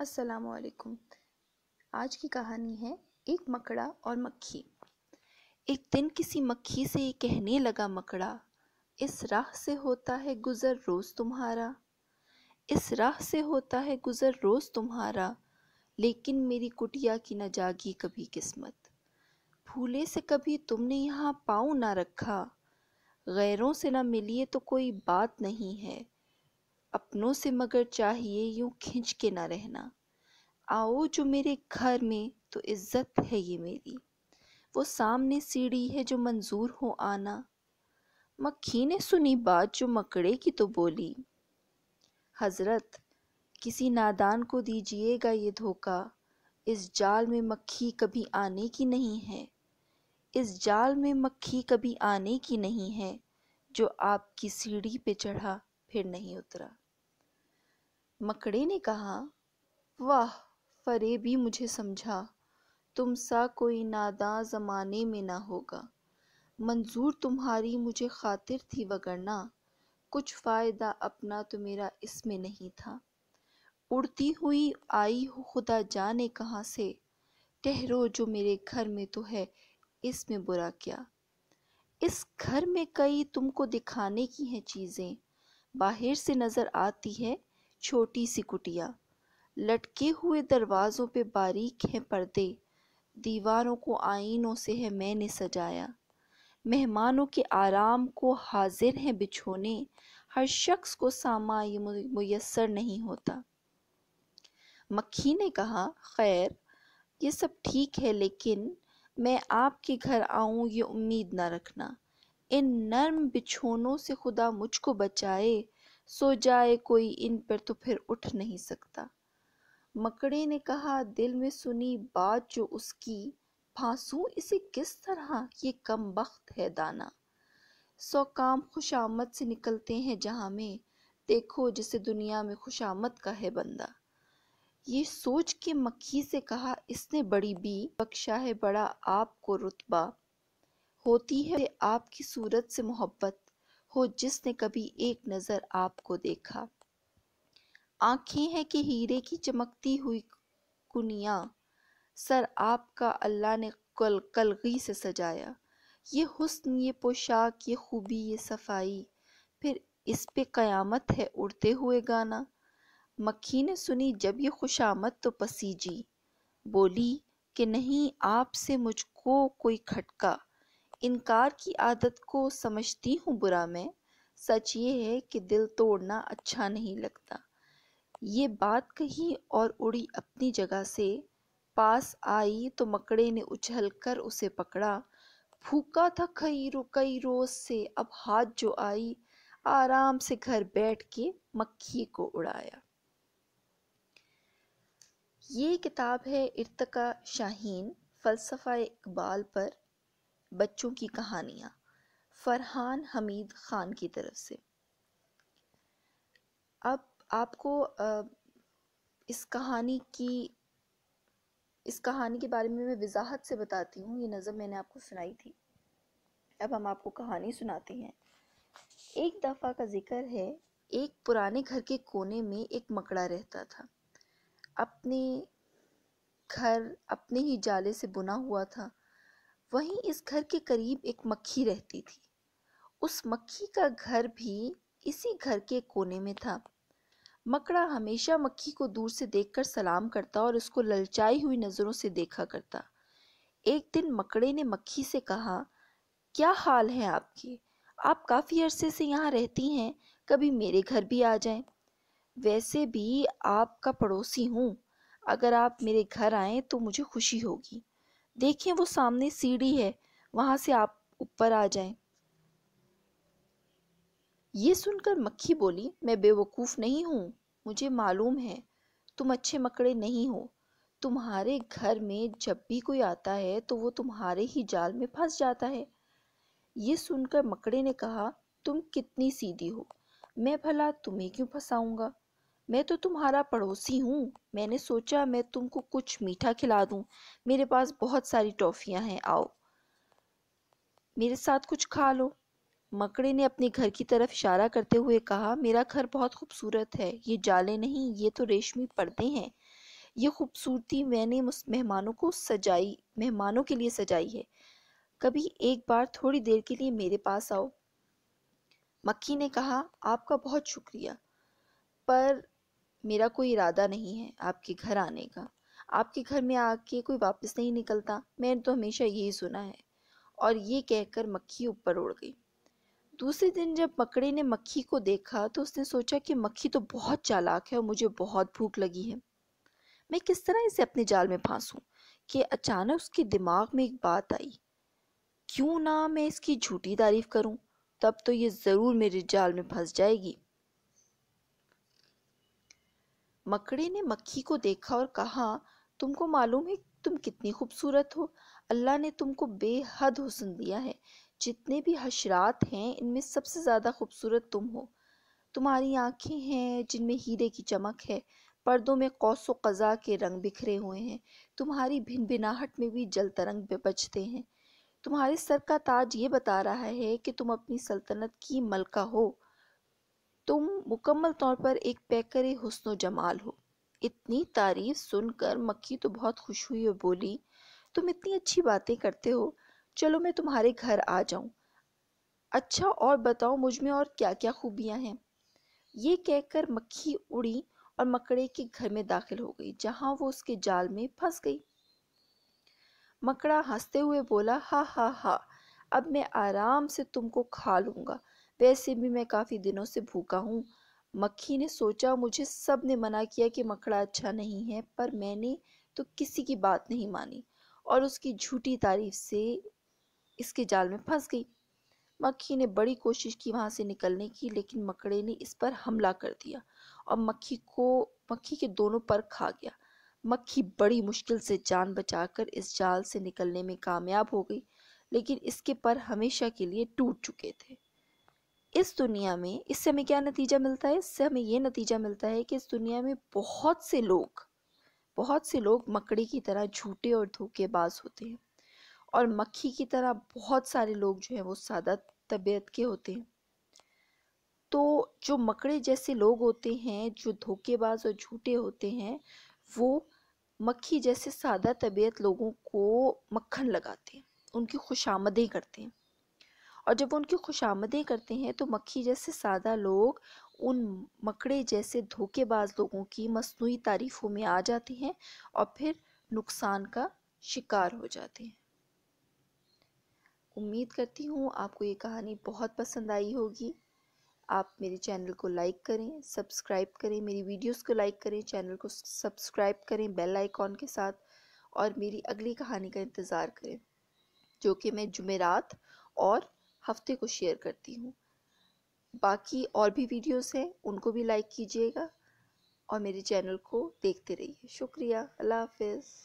असलकुम आज की कहानी है एक मकड़ा और मक्खी एक दिन किसी मक्खी से ये कहने लगा मकड़ा इस राह से होता है गुज़र रोज़ तुम्हारा इस राह से होता है गुज़र रोज़ तुम्हारा लेकिन मेरी कुटिया की न जागी कभी किस्मत भूले से कभी तुमने यहाँ पाँव ना रखा गैरों से ना मिलिए तो कोई बात नहीं है अपनों से मगर चाहिए यूं खींच के ना रहना आओ जो मेरे घर में तो इज्जत है ये मेरी वो सामने सीढ़ी है जो मंजूर हो आना मक्खी ने सुनी बात जो मकड़े की तो बोली हजरत किसी नादान को दीजिएगा ये धोखा इस जाल में मक्खी कभी आने की नहीं है इस जाल में मक्खी कभी आने की नहीं है जो आपकी सीढ़ी पे चढ़ा फिर नहीं उतरा मकड़े ने कहा वाह फ़रेबी मुझे समझा तुम सा कोई नादा ज़माने में ना होगा मंजूर तुम्हारी मुझे खातिर थी वगरना कुछ फ़ायदा अपना तो मेरा इसमें नहीं था उड़ती हुई आई हो खुदा जाने कहाँ से ठहरो जो मेरे घर में तो है इसमें बुरा क्या इस घर में कई तुमको दिखाने की हैं चीज़ें बाहर से नज़र आती है छोटी सी कुटिया लटके हुए दरवाज़ों पे बारीक हैं पर्दे दीवारों को आईनों से है मैंने सजाया मेहमानों के आराम को हाजिर हैं बिछोने हर शख्स को सामा ये मैसर नहीं होता मक्खी ने कहा खैर ये सब ठीक है लेकिन मैं आपके घर आऊं ये उम्मीद ना रखना इन नर्म बिछोनों से खुदा मुझको बचाए सो जाए कोई इन पर तो फिर उठ नहीं सकता मकड़े ने कहा दिल में सुनी बात जो उसकी फांसू इसे किस तरह ये कम वक्त है दाना सौ काम खुशामत से निकलते हैं जहाँ में देखो जिसे दुनिया में खुशामद का है बंदा ये सोच के मक्खी से कहा इसने बड़ी बी बख्शा है बड़ा आपको रुतबा होती है आपकी सूरत से मोहब्बत हो जिसने कभी एक नज़र आपको देखा आंखें हैं कि हीरे की चमकती हुई कुनिया सर आपका अल्लाह ने कल कलगी से सजाया ये हुस्न ये पोशाक ये खूबी ये सफाई फिर इस पे क़यामत है उड़ते हुए गाना मक्खी ने सुनी जब ये खुशामत तो पसीजी बोली कि नहीं आपसे मुझको कोई खटका इनकार की आदत को समझती हूँ बुरा मैं सच ये है कि दिल तोड़ना अच्छा नहीं लगता ये बात कही और उड़ी अपनी जगह से पास आई तो मकड़े ने उछल कर उसे पकड़ा फूका था कई रो कई रोज से अब हाथ जो आई आराम से घर बैठ के मक्खी को उड़ाया ये किताब है इर्तका शाहीन फ़लसफ़ा इकबाल पर बच्चों की कहानियां फ़रहान हमीद ख़ान की तरफ से अब आपको इस कहानी की इस कहानी के बारे में मैं वजाहत से बताती हूँ ये नज़म मैंने आपको सुनाई थी अब हम आपको कहानी सुनाते हैं एक दफ़ा का जिक्र है एक पुराने घर के कोने में एक मकड़ा रहता था अपने घर अपने ही जाले से बुना हुआ था वहीं इस घर के करीब एक मक्खी रहती थी उस मक्खी का घर भी इसी घर के कोने में था मकड़ा हमेशा मक्खी को दूर से देखकर सलाम करता और उसको ललचाई हुई नज़रों से देखा करता एक दिन मकड़े ने मक्खी से कहा क्या हाल है आपके आप काफ़ी अरसे से यहाँ रहती हैं कभी मेरे घर भी आ जाएं वैसे भी आपका पड़ोसी हूँ अगर आप मेरे घर आए तो मुझे खुशी होगी देखिए वो सामने सीढ़ी है वहां से आप ऊपर आ जाएं ये सुनकर मक्खी बोली मैं बेवकूफ़ नहीं हूँ मुझे मालूम है तुम अच्छे मकड़े नहीं हो तुम्हारे घर में जब भी कोई आता है तो वो तुम्हारे ही जाल में फंस जाता है ये सुनकर मकड़े ने कहा तुम कितनी सीधी हो मैं भला तुम्हें क्यों फंसाऊंगा मैं तो तुम्हारा पड़ोसी हूँ मैंने सोचा मैं तुमको कुछ मीठा खिला दूँ मेरे पास बहुत सारी टॉफ़ियाँ हैं आओ मेरे साथ कुछ खा लो मकड़ी ने अपने घर की तरफ इशारा करते हुए कहा मेरा घर बहुत खूबसूरत है ये जाले नहीं ये तो रेशमी पर्दे हैं ये खूबसूरती मैंने मेहमानों को सजाई मेहमानों के लिए सजाई है कभी एक बार थोड़ी देर के लिए मेरे पास आओ मक्खी ने कहा आपका बहुत शुक्रिया पर मेरा कोई इरादा नहीं है आपके घर आने का आपके घर में आके कोई वापस नहीं निकलता मैंने तो हमेशा यही सुना है और ये कहकर मक्खी ऊपर उड़ गई दूसरे दिन जब मकड़े ने मक्खी को देखा तो उसने सोचा कि मक्खी तो बहुत चालाक है और मुझे बहुत भूख लगी है मैं किस तरह इसे अपने जाल में फांसूं कि अचानक उसके दिमाग में एक बात आई क्यों ना मैं इसकी झूठी तारीफ करूं तब तो ये ज़रूर मेरे जाल में फंस जाएगी मकड़े ने मक्खी को देखा और कहा तुमको मालूम है तुम कितनी खूबसूरत हो अल्लाह ने तुमको बेहद हुसन दिया है जितने भी हशरात हैं इनमें सबसे ज़्यादा खूबसूरत तुम हो तुम्हारी आँखें हैं जिनमें हीरे की चमक है पर्दों में कौसो कज़ा के रंग बिखरे हुए हैं तुम्हारी भिन भिनाहट में भी जल तरंग बचते हैं तुम्हारे सर का ताज ये बता रहा है कि तुम अपनी सल्तनत की मलका हो तुम मुकम्मल तौर पर एक पैकर हसन जमाल हो इतनी तारीफ सुनकर मक्की तो बहुत खुश हुई और बोली तुम इतनी अच्छी बातें करते हो चलो मैं तुम्हारे घर आ जाऊं अच्छा और बताओ मुझ में और क्या क्या खूबियां हैं ये कहकर मक्खी उड़ी और मकड़े के घर में दाखिल हो गई जहां वो उसके जाल में फंस गई मकड़ा हंसते हुए बोला हा हा हा अब मैं आराम से तुमको खा लूंगा वैसे भी मैं काफ़ी दिनों से भूखा हूँ मक्खी ने सोचा मुझे सब ने मना किया कि मकड़ा अच्छा नहीं है पर मैंने तो किसी की बात नहीं मानी और उसकी झूठी तारीफ से इसके जाल में फंस गई मक्खी ने बड़ी कोशिश की वहाँ से निकलने की लेकिन मकड़े ने इस पर हमला कर दिया और मक्खी को मक्खी के दोनों पर खा गया मक्खी बड़ी मुश्किल से जान बचाकर इस जाल से निकलने में कामयाब हो गई लेकिन इसके पर हमेशा के लिए टूट चुके थे इस दुनिया में इससे हमें क्या नतीजा मिलता है इससे हमें यह नतीजा मिलता है कि इस दुनिया में बहुत से लोग बहुत से लोग मकड़ी की तरह झूठे और धोखेबाज होते हैं और मक्खी की तरह बहुत सारे लोग जो हैं वो सादा तबीयत के होते हैं तो जो मकड़े जैसे लोग होते हैं जो धोखेबाज और झूठे होते हैं वो मक्खी जैसे सादा तबीयत लोगों को मक्खन लगाते हैं उनकी खुशामदें करते हैं और जब उनकी खुशामदें करते हैं तो मक्खी जैसे सादा लोग उन मकड़े जैसे धोखेबाज लोगों की मसनू तारीफ़ों में आ जाते हैं और फिर नुकसान का शिकार हो जाते हैं उम्मीद करती हूँ आपको ये कहानी बहुत पसंद आई होगी आप मेरे चैनल को लाइक करें सब्सक्राइब करें मेरी वीडियोस को लाइक करें चैनल को सब्सक्राइब करें बेल आइकॉन के साथ और मेरी अगली कहानी का इंतज़ार करें जो कि मैं जुमेरात और हफ्ते को शेयर करती हूँ बाकी और भी वीडियोस हैं उनको भी लाइक कीजिएगा और मेरे चैनल को देखते रहिए शुक्रिया अल्लाह हाफिज़